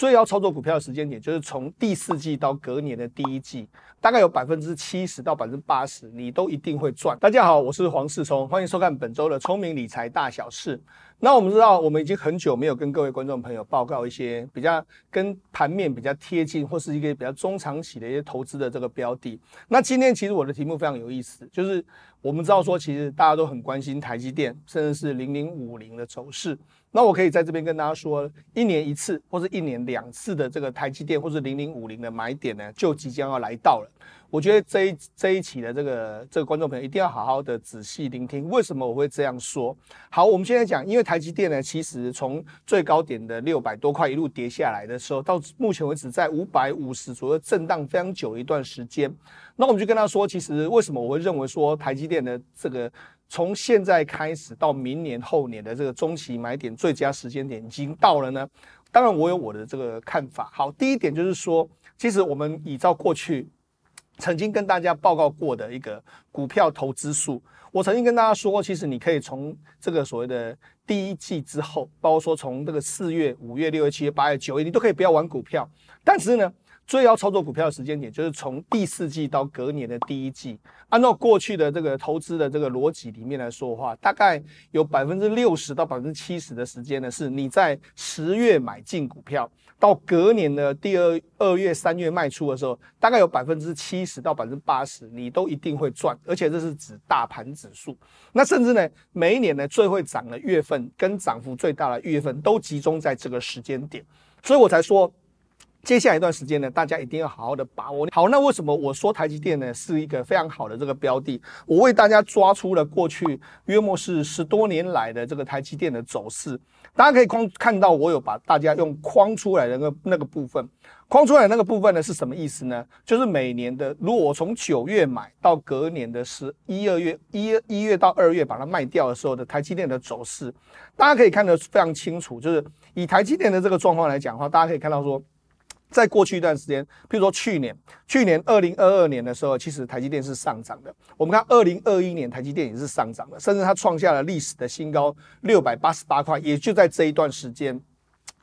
最要操作股票的时间点，就是从第四季到隔年的第一季，大概有百分之七十到百分之八十，你都一定会赚。大家好，我是黄世聪，欢迎收看本周的聪明理财大小事。那我们知道，我们已经很久没有跟各位观众朋友报告一些比较跟盘面比较贴近，或是一个比较中长期的一些投资的这个标的。那今天其实我的题目非常有意思，就是我们知道说，其实大家都很关心台积电，甚至是零零五零的走势。那我可以在这边跟大家说，一年一次或者一年两次的这个台积电或者零零五零的买点呢，就即将要来到了。我觉得这一这一期的这个这个观众朋友一定要好好的仔细聆听，为什么我会这样说？好，我们现在讲，因为台积电呢，其实从最高点的六百多块一路跌下来的时候，到目前为止在五百五十左右震荡非常久一段时间。那我们就跟他说，其实为什么我会认为说台积电的这个。从现在开始到明年后年的这个中期买点最佳时间点已经到了呢。当然，我有我的这个看法。好，第一点就是说，其实我们依照过去曾经跟大家报告过的一个股票投资数，我曾经跟大家说，过，其实你可以从这个所谓的第一季之后，包括说从这个四月、五月、六月、七月、八月、九月，你都可以不要玩股票。但是呢。所以要操作股票的时间点，就是从第四季到隔年的第一季。按照过去的这个投资的这个逻辑里面来说的话，大概有百分之六十到百分之七十的时间呢，是你在十月买进股票，到隔年的第二二月三月卖出的时候，大概有百分之七十到百分之八十，你都一定会赚。而且这是指大盘指数。那甚至呢，每一年呢最会涨的月份跟涨幅最大的月份，都集中在这个时间点。所以我才说。接下来一段时间呢，大家一定要好好的把握。好，那为什么我说台积电呢，是一个非常好的这个标的？我为大家抓出了过去约莫是十多年来的这个台积电的走势，大家可以框看到我有把大家用框出来的那个那个部分，框出来的那个部分呢是什么意思呢？就是每年的，如果我从九月买到隔年的十一二月，一一月到二月把它卖掉的时候的台积电的走势，大家可以看得非常清楚。就是以台积电的这个状况来讲的话，大家可以看到说。在过去一段时间，譬如说去年，去年二零二二年的时候，其实台积电是上涨的。我们看二零二一年，台积电也是上涨的，甚至它创下了历史的新高六百八十八块。也就在这一段时间，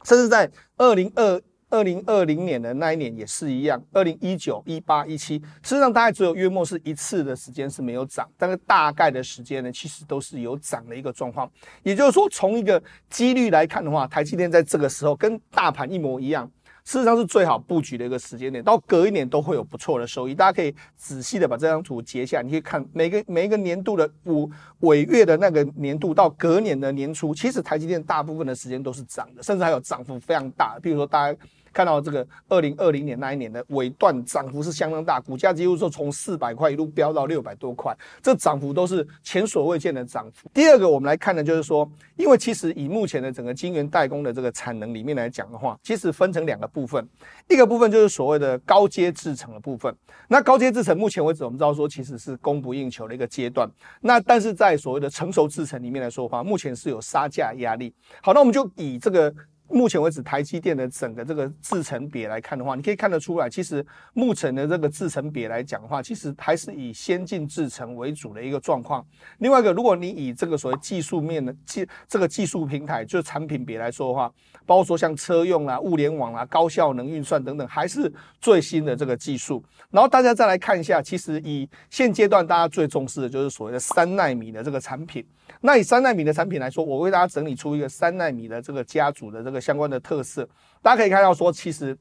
甚至在二零二二零二零年的那一年也是一样，二零一九、一八、一七，事际上大概只有约莫是一次的时间是没有涨，但是大概的时间呢，其实都是有涨的一个状况。也就是说，从一个几率来看的话，台积电在这个时候跟大盘一模一样。事实上是最好布局的一个时间点，到隔一年都会有不错的收益。大家可以仔细的把这张图截下，你可以看每个每一个年度的五尾月的那个年度到隔年的年初，其实台积电大部分的时间都是涨的，甚至还有涨幅非常大。比如说，大家。看到这个二零二零年那一年的尾段涨幅是相当大，股价几乎说从四百块一路飙到六百多块，这涨幅都是前所未见的涨幅。第二个，我们来看呢，就是说，因为其实以目前的整个晶圆代工的这个产能里面来讲的话，其实分成两个部分，一个部分就是所谓的高阶制程的部分，那高阶制程目前为止我们知道说其实是供不应求的一个阶段，那但是在所谓的成熟制程里面来说的话，目前是有杀价压力。好，那我们就以这个。目前为止，台积电的整个这个制程比来看的话，你可以看得出来，其实目前的这个制程比来讲的话，其实还是以先进制程为主的一个状况。另外一个，如果你以这个所谓技术面的技这个技术平台，就是产品比来说的话，包括说像车用啦、物联网啦、高效能运算等等，还是最新的这个技术。然后大家再来看一下，其实以现阶段大家最重视的就是所谓的三纳米的这个产品。那以三纳米的产品来说，我为大家整理出一个三纳米的这个家族的这个相关的特色，大家可以看到说，其实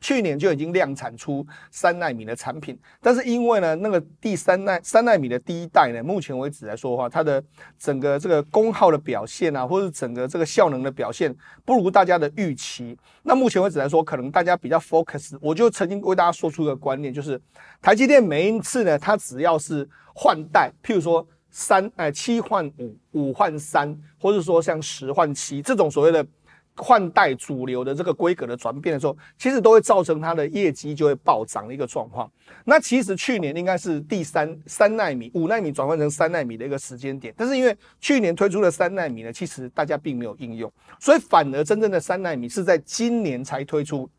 去年就已经量产出三纳米的产品，但是因为呢，那个第三代三纳米的第一代呢，目前为止来说的话，它的整个这个功耗的表现啊，或者是整个这个效能的表现，不如大家的预期。那目前为止来说，可能大家比较 focus，我就曾经为大家说出一个观念，就是台积电每一次呢，它只要是换代，譬如说。三哎，七换五，五换三，或者说像十换七这种所谓的换代主流的这个规格的转变的时候，其实都会造成它的业绩就会暴涨的一个状况。那其实去年应该是第三三纳米、五纳米转换成三纳米的一个时间点，但是因为去年推出的三纳米呢，其实大家并没有应用，所以反而真正的三纳米是在今年才推出。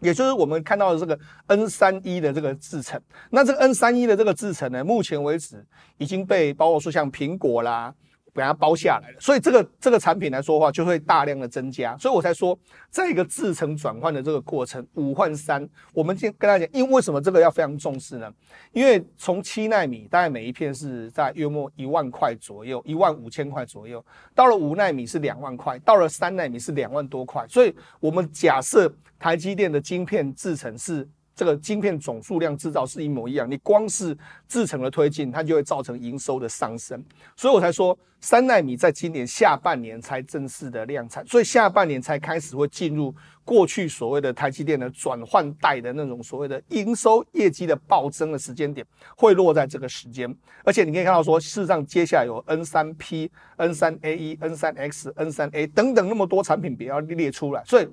也就是我们看到的这个 N 三一的这个制程，那这个 N 三一的这个制程呢，目前为止已经被包括说像苹果啦。把它包下来了，所以这个这个产品来说的话就会大量的增加，所以我才说，在一个制程转换的这个过程，五换三，我们先跟大家讲，因为为什么这个要非常重视呢？因为从七纳米大概每一片是在约莫一万块左右，一万五千块左右，到了五纳米是两万块，到了三纳米是两万多块，所以我们假设台积电的晶片制程是。这个晶片总数量制造是一模一样，你光是制程的推进，它就会造成营收的上升，所以我才说三纳米在今年下半年才正式的量产，所以下半年才开始会进入过去所谓的台积电的转换带的那种所谓的营收业绩的暴增的时间点，会落在这个时间。而且你可以看到说，事实上接下来有 N 三 P、N 三 A 一、N 三 X、N 三 A 等等那么多产品，也要列出来，所以。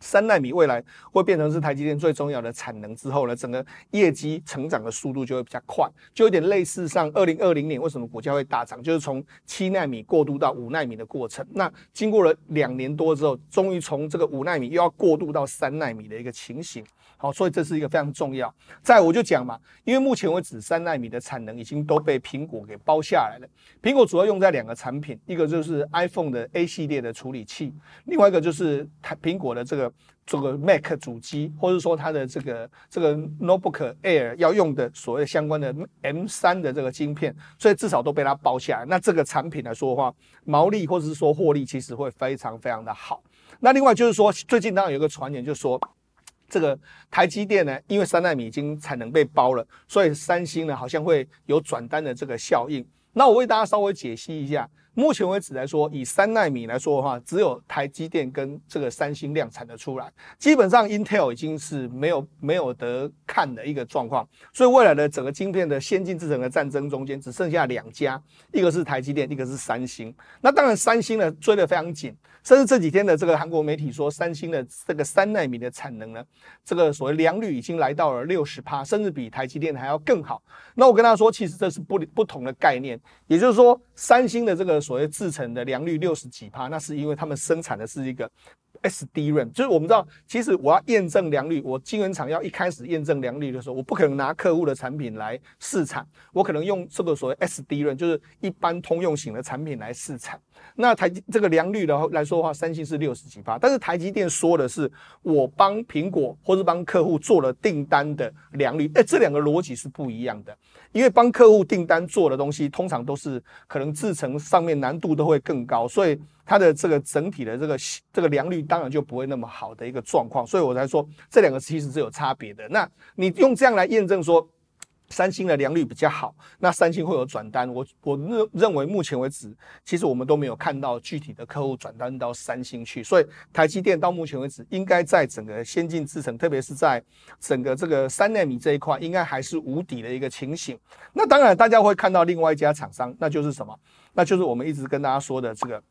三纳米未来会变成是台积电最重要的产能之后呢，整个业绩成长的速度就会比较快，就有点类似上二零二零年为什么股价会大涨，就是从七纳米过渡到五纳米的过程。那经过了两年多之后，终于从这个五纳米又要过渡到三纳米的一个情形。好，所以这是一个非常重要。再我就讲嘛，因为目前为止三纳米的产能已经都被苹果给包下来了。苹果主要用在两个产品，一个就是 iPhone 的 A 系列的处理器，另外一个就是台苹果的这个。这个 Mac 主机，或者说它的这个这个 Notebook Air 要用的所谓相关的 M3 的这个晶片，所以至少都被它包起来。那这个产品来说的话，毛利或者是说获利其实会非常非常的好。那另外就是说，最近当然有一个传言，就说这个台积电呢，因为三纳米已经产能被包了，所以三星呢好像会有转单的这个效应。那我为大家稍微解析一下。目前为止来说，以三纳米来说的话，只有台积电跟这个三星量产的出来。基本上，Intel 已经是没有没有得看的一个状况。所以未来的整个晶片的先进制程的战争中间，只剩下两家，一个是台积电，一个是三星。那当然，三星呢追的非常紧。甚至这几天的这个韩国媒体说，三星的这个三纳米的产能呢，这个所谓良率已经来到了六十趴，甚至比台积电还要更好。那我跟他说，其实这是不不同的概念，也就是说，三星的这个所谓制成的良率六十几趴，那是因为他们生产的是一个。SDRAM 就是我们知道，其实我要验证良率，我晶圆厂要一开始验证良率的时候，我不可能拿客户的产品来试产，我可能用这个所谓 SDRAM，就是一般通用型的产品来试产。那台这个良率的话来说的话，三星是六十几发，但是台积电说的是我帮苹果或是帮客户做了订单的良率，哎，这两个逻辑是不一样的，因为帮客户订单做的东西，通常都是可能制成上面难度都会更高，所以。它的这个整体的这个这个良率当然就不会那么好的一个状况，所以我才说这两个其实是有差别的。那你用这样来验证说三星的良率比较好，那三星会有转单，我我认认为目前为止，其实我们都没有看到具体的客户转单到三星去。所以台积电到目前为止，应该在整个先进制程，特别是在整个这个三纳米这一块，应该还是无底的一个情形。那当然大家会看到另外一家厂商，那就是什么？那就是我们一直跟大家说的这个。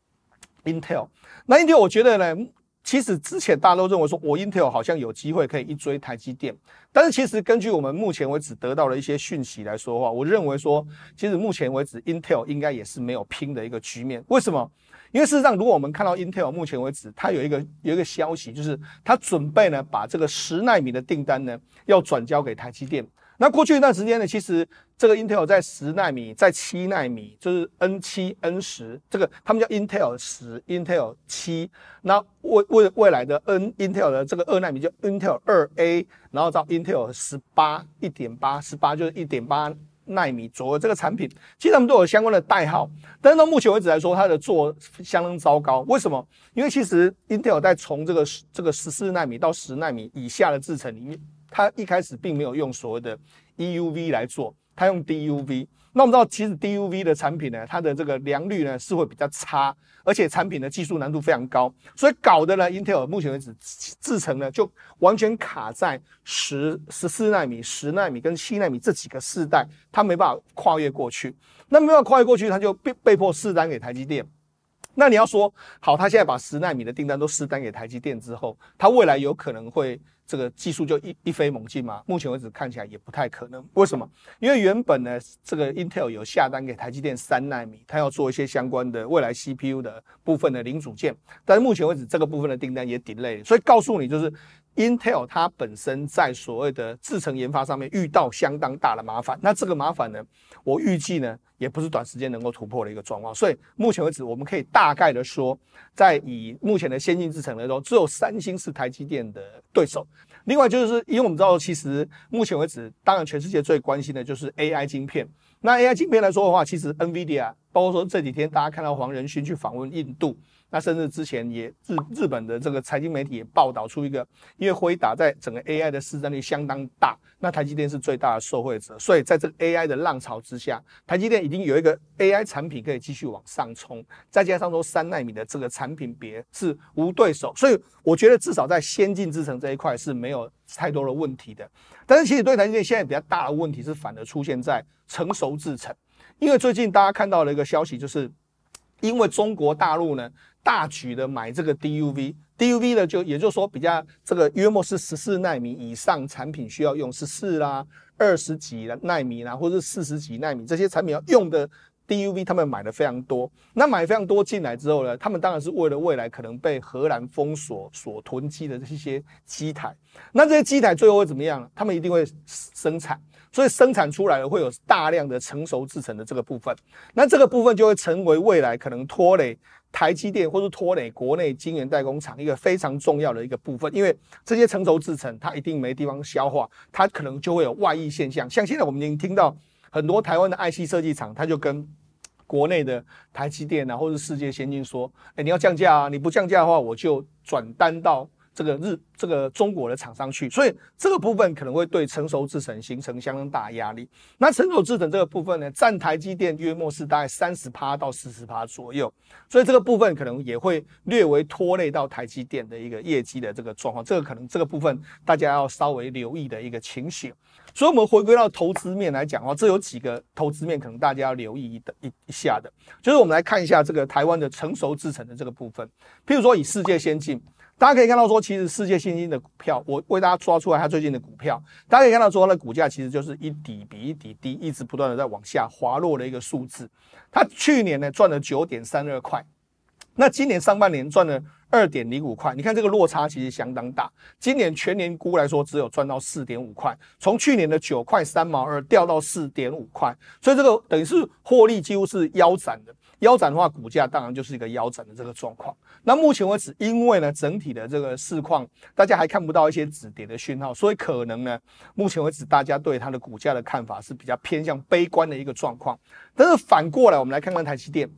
Intel，那 Intel，我觉得呢，其实之前大家都认为说，我 Intel 好像有机会可以一追台积电，但是其实根据我们目前为止得到的一些讯息来说的话，我认为说，其实目前为止 Intel 应该也是没有拼的一个局面。为什么？因为事实上，如果我们看到 Intel 目前为止，它有一个有一个消息，就是它准备呢把这个十纳米的订单呢要转交给台积电。那过去一段时间呢，其实这个 Intel 在十纳米、在七纳米，就是 N7、N10，这个他们叫 Intel 十、Intel 七。那未未未来的 N Intel 的这个二纳米叫 Intel 二 A，然后到 Intel 十八一点八，十八就是一点八纳米左右这个产品，其实他们都有相关的代号。但是到目前为止来说，它的做相当糟糕。为什么？因为其实 Intel 在从这个这个十四纳米到十纳米以下的制程里面。他一开始并没有用所谓的 EUV 来做，他用 DUV。那我们知道，其实 DUV 的产品呢，它的这个良率呢是会比较差，而且产品的技术难度非常高，所以搞的呢，Intel 目前为止制成呢就完全卡在十十四纳米、十纳米跟七纳米这几个世代，它没办法跨越过去。那没办法跨越过去，它就被被迫试单给台积电。那你要说好，他现在把十纳米的订单都私单给台积电之后，他未来有可能会这个技术就一一飞猛进吗？目前为止看起来也不太可能。为什么？因为原本呢，这个 Intel 有下单给台积电三纳米，他要做一些相关的未来 CPU 的部分的零组件，但是目前为止这个部分的订单也 delay，所以告诉你就是。Intel 它本身在所谓的制程研发上面遇到相当大的麻烦，那这个麻烦呢，我预计呢也不是短时间能够突破的一个状况。所以目前为止，我们可以大概的说，在以目前的先进制程来说，只有三星是台积电的对手。另外就是因为我们知道，其实目前为止，当然全世界最关心的就是 AI 晶片。那 AI 晶片来说的话，其实 NVIDIA 包括说这几天大家看到黄仁勋去访问印度。那甚至之前也日日本的这个财经媒体也报道出一个，因为辉达在整个 AI 的市占率相当大，那台积电是最大的受惠者，所以在这个 AI 的浪潮之下，台积电已经有一个 AI 产品可以继续往上冲，再加上说三纳米的这个产品别是无对手，所以我觉得至少在先进制程这一块是没有太多的问题的。但是其实对台积电现在比较大的问题是反而出现在成熟制程，因为最近大家看到了一个消息，就是因为中国大陆呢。大举的买这个 DUV，DUV 呢就也就是说，比较这个约莫是十四纳米以上产品需要用十四啦、二十几的纳米啦，或者是四十几纳米这些产品要用的 DUV，他们买的非常多。那买非常多进来之后呢，他们当然是为了未来可能被荷兰封锁所囤积的这些机台。那这些机台最后会怎么样？他们一定会生产，所以生产出来了会有大量的成熟制成的这个部分。那这个部分就会成为未来可能拖累。台积电或是拖累国内晶圆代工厂一个非常重要的一个部分，因为这些成熟制程它一定没地方消化，它可能就会有外溢现象。像现在我们已经听到很多台湾的 IC 设计厂，它就跟国内的台积电啊，或是世界先进说：“哎，你要降价啊！你不降价的话，我就转单到。”这个日这个中国的厂商去，所以这个部分可能会对成熟制程形成相当大压力。那成熟制程这个部分呢，占台积电约莫是大概三十趴到四十趴左右，所以这个部分可能也会略微拖累到台积电的一个业绩的这个状况。这个可能这个部分大家要稍微留意的一个情形。所以，我们回归到投资面来讲的话，这有几个投资面可能大家要留意的一一下的，就是我们来看一下这个台湾的成熟制程的这个部分，譬如说以世界先进。大家可以看到，说其实世界信心的股票，我为大家抓出来它最近的股票，大家可以看到说它的股价其实就是一底比一底低，一直不断的在往下滑落的一个数字。它去年呢赚了九点三二块，那今年上半年赚了二点零五块，你看这个落差其实相当大。今年全年估来说只有赚到四点五块，从去年的九块三毛二掉到四点五块，所以这个等于是获利几乎是腰斩的。腰斩的话，股价当然就是一个腰斩的这个状况。那目前为止，因为呢整体的这个市况，大家还看不到一些止跌的讯号，所以可能呢，目前为止大家对它的股价的看法是比较偏向悲观的一个状况。但是反过来，我们来看看台积电。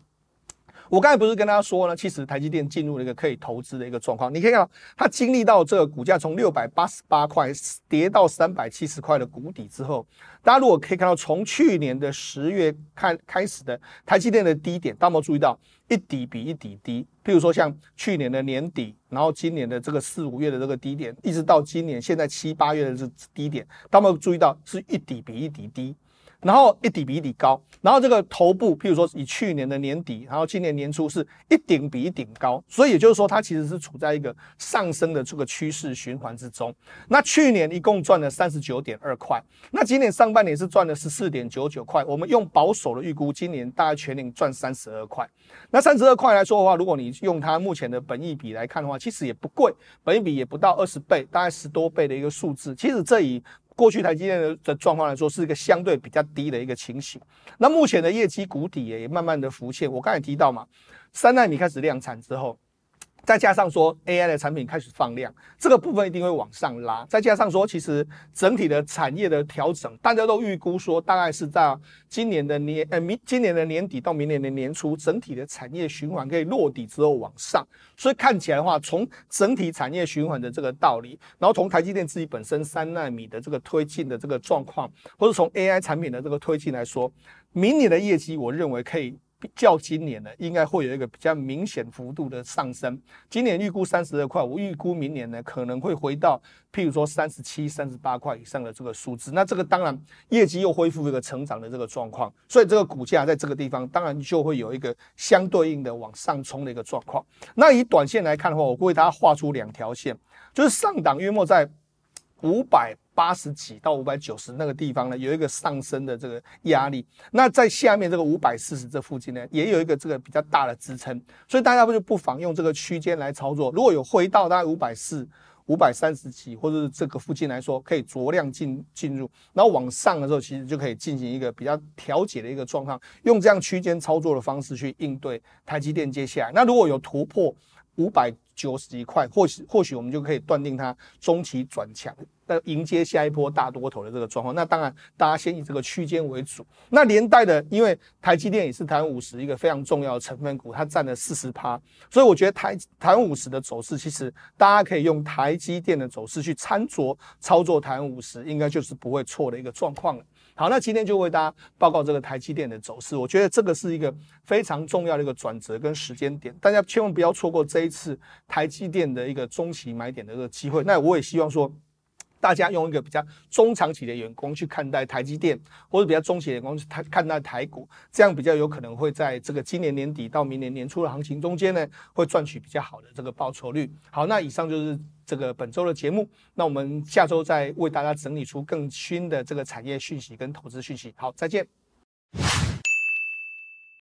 我刚才不是跟大家说呢，其实台积电进入了一个可以投资的一个状况。你可以看到，它经历到这个股价从六百八十八块跌到三百七十块的谷底之后，大家如果可以看到，从去年的十月看开始的台积电的低点，大家有有注意到一底比一底低？譬如说像去年的年底，然后今年的这个四五月的这个低点，一直到今年现在七八月的这低点，大家有有注意到是一底比一底低？然后一底比一底高，然后这个头部，譬如说以去年的年底，然后今年年初是一顶比一顶高，所以也就是说它其实是处在一个上升的这个趋势循环之中。那去年一共赚了三十九点二块，那今年上半年是赚了十四点九九块，我们用保守的预估，今年大概全年赚三十二块。那三十二块来说的话，如果你用它目前的本益比来看的话，其实也不贵，本益比也不到二十倍，大概十多倍的一个数字，其实这以过去台积电的的状况来说，是一个相对比较低的一个情形。那目前的业绩谷底也慢慢的浮现。我刚才提到嘛，三纳米开始量产之后。再加上说 AI 的产品开始放量，这个部分一定会往上拉。再加上说，其实整体的产业的调整，大家都预估说，大概是在今年的年呃明今年的年底到明年的年初，整体的产业循环可以落底之后往上。所以看起来的话，从整体产业循环的这个道理，然后从台积电自己本身三纳米的这个推进的这个状况，或者从 AI 产品的这个推进来说，明年的业绩，我认为可以。较今年呢，应该会有一个比较明显幅度的上升。今年预估三十二块，我预估明年呢可能会回到譬如说三十七、三十八块以上的这个数字。那这个当然业绩又恢复一个成长的这个状况，所以这个股价在这个地方当然就会有一个相对应的往上冲的一个状况。那以短线来看的话，我计它画出两条线，就是上档约莫在五百。八十几到五百九十那个地方呢，有一个上升的这个压力。那在下面这个五百四十这附近呢，也有一个这个比较大的支撑。所以大家不就不妨用这个区间来操作。如果有回到大概五百四、五百三十几，或者是这个附近来说，可以酌量进进入。然后往上的时候，其实就可以进行一个比较调节的一个状况。用这样区间操作的方式去应对台积电接下来。那如果有突破五百九十几块，或许或许我们就可以断定它中期转强。在迎接下一波大多头的这个状况，那当然大家先以这个区间为主。那连带的，因为台积电也是台湾五十一个非常重要的成分股，它占了四十趴，所以我觉得台台湾五十的走势，其实大家可以用台积电的走势去参酌操作台湾五十，应该就是不会错的一个状况。好，那今天就为大家报告这个台积电的走势，我觉得这个是一个非常重要的一个转折跟时间点，大家千万不要错过这一次台积电的一个中期买点的一个机会。那我也希望说。大家用一个比较中长期的眼光去看待台积电，或者比较中期的眼光去看待台股，这样比较有可能会在这个今年年底到明年年初的行情中间呢，会赚取比较好的这个报酬率。好，那以上就是这个本周的节目，那我们下周再为大家整理出更新的这个产业讯息跟投资讯息。好，再见。